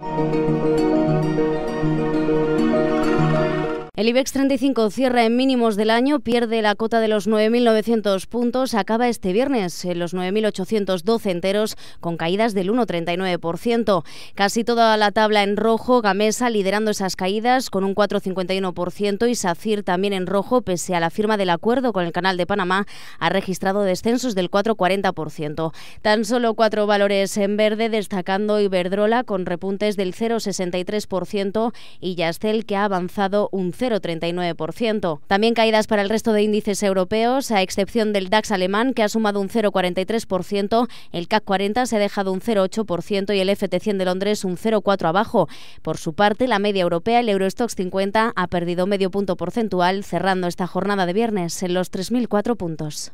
Thank you. El IBEX 35 cierra en mínimos del año, pierde la cota de los 9.900 puntos, acaba este viernes en los 9.812 enteros con caídas del 1,39%. Casi toda la tabla en rojo, Gamesa liderando esas caídas con un 4,51% y SACIR también en rojo, pese a la firma del acuerdo con el Canal de Panamá, ha registrado descensos del 4,40%. Tan solo cuatro valores en verde, destacando Iberdrola con repuntes del 0,63% y Yastel que ha avanzado un 0, 39%. También caídas para el resto de índices europeos, a excepción del DAX alemán, que ha sumado un 0,43%, el CAC 40 se ha dejado un 0,8% y el FT100 de Londres un 0,4% abajo. Por su parte, la media europea, el Eurostox 50, ha perdido medio punto porcentual, cerrando esta jornada de viernes en los 3.004 puntos.